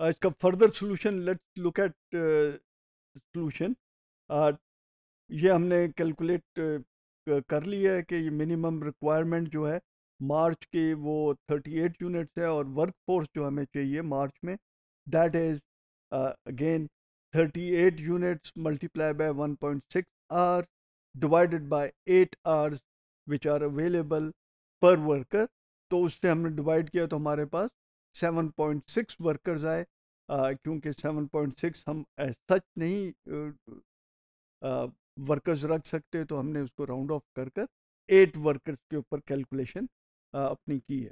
uh, इसका further solution let's look at solution ये हमने uh, कैलकुलेट कर लिया है कि ये मिनिमम रिक्वायरमेंट जो है मार्च की वो 38 यूनिट्स है और वर्क फोर्स जो हमें चाहिए मार्च में that is again 38 units one point 1.6 hours divided by 8 hours which are available per worker तो उससे हमने डिवाइड किया तो हमारे पास 7.6 वर्कर्स आए क्योंकि 7.6 हम सच नहीं वर्कर्स रख सकते तो हमने उसको राउंड ऑफ कर कर एट वर्कर्स के ऊपर कैलकुलेशन अपनी की है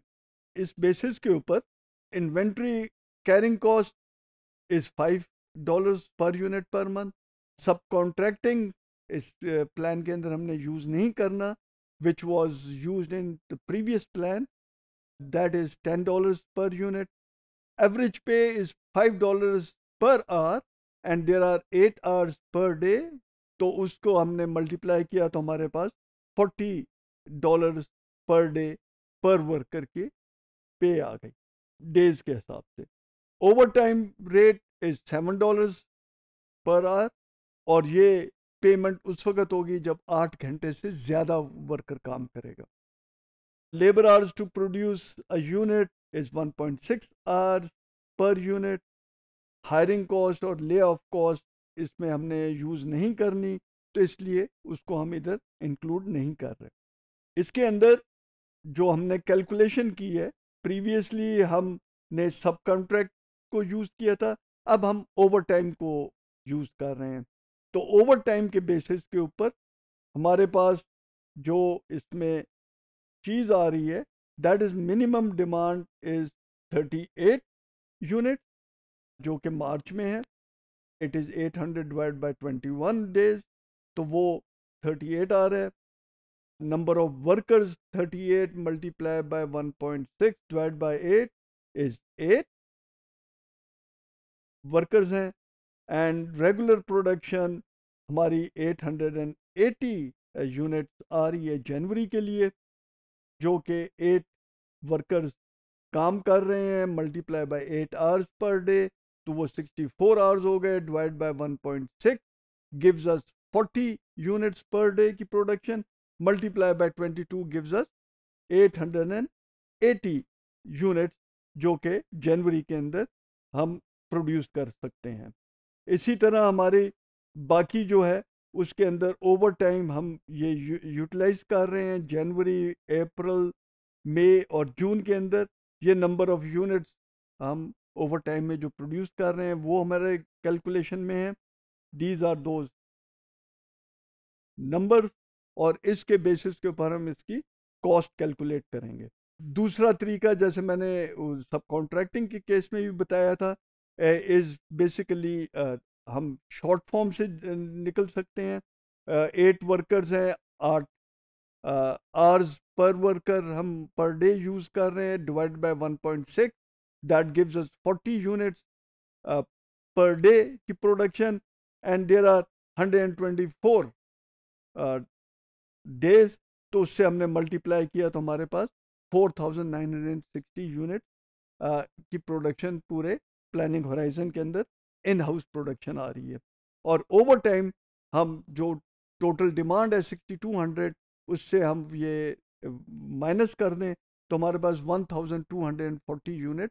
इस बेसिस के ऊपर inventory carrying cost is five dollars per unit per month subcontracting इस प्लान के अंदर हमने यूज़ नहीं करना which was use in the previous plan that is $10 per unit. Average pay is $5 per hour and there are eight hours per day तो उसको हमने multiply किया तो हमारे पास forty dollars per day per worker की पे आ गई डेज के हिसाब से overtime rate is seven dollars per hour और ये पेमेंट उस वक्त होगी जब आठ घंटे से ज़्यादा वर्कर काम करेगा labor hours to produce a unit is 1.6 hours per unit hiring cost और ले ऑफ कॉस्ट इसमें हमने यूज़ नहीं करनी तो इसलिए उसको हम इधर इंक्लूड नहीं कर रहे इसके अंदर जो हमने कैलकुलेशन की है प्रीवियसली हमने सब कॉन्ट्रैक्ट को यूज़ किया था अब हम ओवर टाइम को यूज़ कर रहे हैं तो ओवर टाइम के बेसिस के ऊपर हमारे पास जो इसमें चीज़ आ रही है that is minimum demand is 38 unit जो कि मार्च में है it is 800 hundred divide by twenty days तो वो 38 आ रहा है number of workers 38 multiplied by 1.6 divide by eight is eight workers हैं एंड रेगुलर प्रोडक्शन हमारी 880 यूनिट्स आ रही है जनवरी के लिए जो कि एट वर्कर्स काम कर रहे हैं multiply by eight hours per day तो वो सिक्सटी फोर आवर्स हो गए divide by six gives us forty units per day की production multiply by two gives us eighty units जो कि जनवरी के अंदर हम प्रोड्यूस कर सकते हैं इसी तरह हमारी बाकी जो है उसके अंदर ओवर टाइम हम ये यूटिलाइज कर रहे हैं जनवरी अप्रैल मई और जून के अंदर ये नंबर ऑफ यूनिट्स हम ओवर टाइम में जो प्रोड्यूस कर रहे हैं वो हमारे कैलकुलेशन में है दीज आर दोज नंबर्स और इसके बेसिस के ऊपर हम इसकी कॉस्ट कैलकुलेट करेंगे दूसरा तरीका जैसे मैंने सब कॉन्ट्रैक्टिंग के केस में भी बताया था इज़ बेसिकली हम शॉर्ट फॉर्म से निकल सकते हैं एट वर्कर्स हैं आठ आर्स पर वर्कर हम पर डे यूज़ कर रहे हैं divide by 1.6 point six that gives us 40 units per day की production and there are 124 days तो उससे हमने मल्टीप्लाई किया तो हमारे पास 4960 यूनिट की प्रोडक्शन पूरे प्लानिंग होराइजन के अंदर इन हाउस प्रोडक्शन आ रही है और ओवर टाइम हम जो टोटल डिमांड है सिक्सटी टू हंड्रेड उससे हम ये माइनस कर दें तो हमारे पास one thousand two hundred and forty unit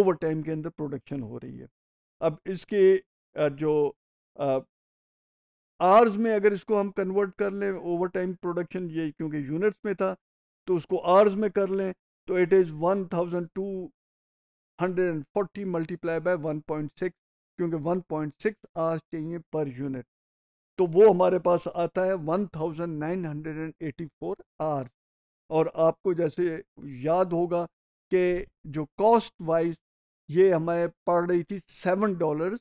overtime के अंदर प्रोडक्शन हो रही है अब इसके जो आर्स में अगर इसको हम कन्वर्ट कर लें ओवर टाइम प्रोडक्शन ये क्योंकि यूनिट्स में था तो उसको आर्स में कर लें तो it is one thousand two hundred and forty multiply by six क्योंकि 1.6 पॉइंट आवर्स चाहिए पर यूनिट तो वो हमारे पास आता है 1984 आवर्स और आपको जैसे याद होगा कि जो कॉस्ट वाइज ये हमें पड़ रही थी सेवन डॉलर्स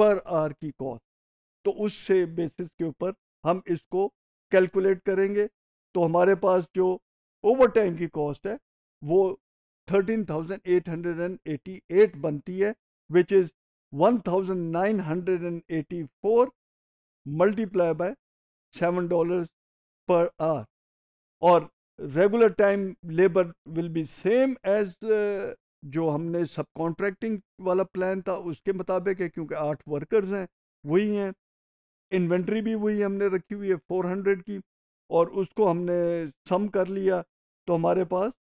पर आर की कॉस्ट तो उससे बेसिस के ऊपर हम इसको कैलकुलेट करेंगे तो हमारे पास जो ओवर टाइम की कॉस्ट है वो thirteen thousand eight hundred and eighty eight बनती है which is 1984 by seven dollar per hour और regular time labour will be same as जो हमने सब कॉन्ट्रैक्टिंग वाला प्लान था उसके मुताबिक है क्योंकि आठ वर्कर्स हैं वही हैं इन्वेंट्री भी वही हमने रखी हुई है फोर हंड्रेड की और उसको हमने सम कर लिया तो हमारे पास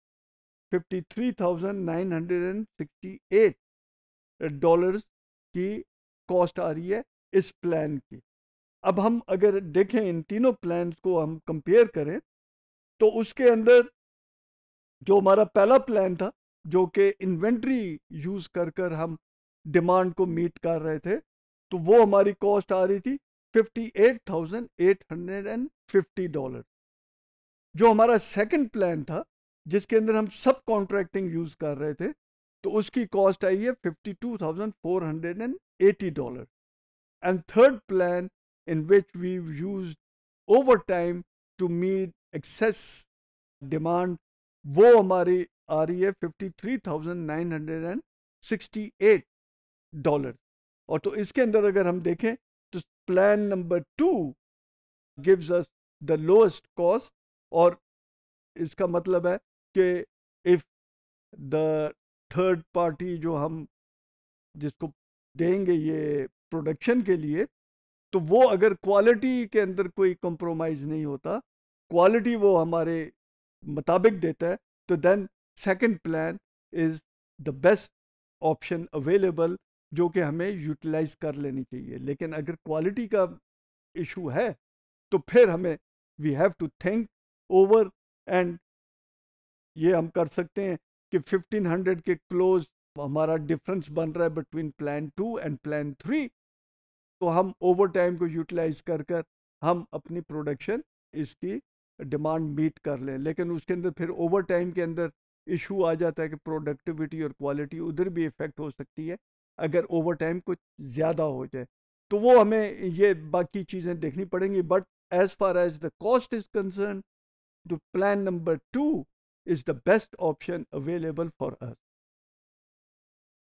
fifty three thousand nine hundred and sixty eight dollars की कॉस्ट आ रही है इस प्लान की अब हम अगर देखें इन तीनों प्लान को हम कंपेयर करें तो उसके अंदर जो हमारा पहला प्लान था जो कि इन्वेंट्री यूज़ कर कर हम डिमांड को मीट कर रहे थे तो वो हमारी कॉस्ट आ रही थी 58,850 डॉलर जो हमारा सेकंड प्लान था जिसके अंदर हम सब कॉन्ट्रैक्टिंग यूज़ कर रहे थे तो उसकी कॉस्ट आई है fifty two thousand four hundred and eighty dollar and third plan in which we use overtime to meet excess demand वो हमारी आ रही है fifty three thousand nine hundred and sixty eight dollar और तो इसके अंदर अगर हम देखें तो plan number two gives us the lowest cost और इसका मतलब है कि इफ द थर्ड पार्टी जो हम जिसको देंगे ये प्रोडक्शन के लिए तो वो अगर क्वालिटी के अंदर कोई कॉम्प्रोमाइज़ नहीं होता क्वालिटी वो हमारे मुताबिक देता है तो then second plan is the best option available जो कि हमें यूटिलाइज कर लेनी चाहिए लेकिन अगर क्वालिटी का इशू है तो फिर हमें we have to think over and ये हम कर सकते हैं कि 1500 के क्लोज हमारा डिफरेंस बन रहा है between plan two and plan three तो हम ओवर टाइम को यूटिलाइज कर कर हम अपनी प्रोडक्शन इसकी डिमांड मीट कर लें लेकिन उसके अंदर फिर ओवर टाइम के अंदर इशू आ जाता है कि प्रोडक्टिविटी और क्वालिटी उधर भी इफ़ेक्ट हो सकती है अगर ओवर टाइम कुछ ज़्यादा हो जाए तो वो हमें ये बाकी चीज़ें देखनी पड़ेंगी but as far as the cost is concern the plan number two is the best option available for us.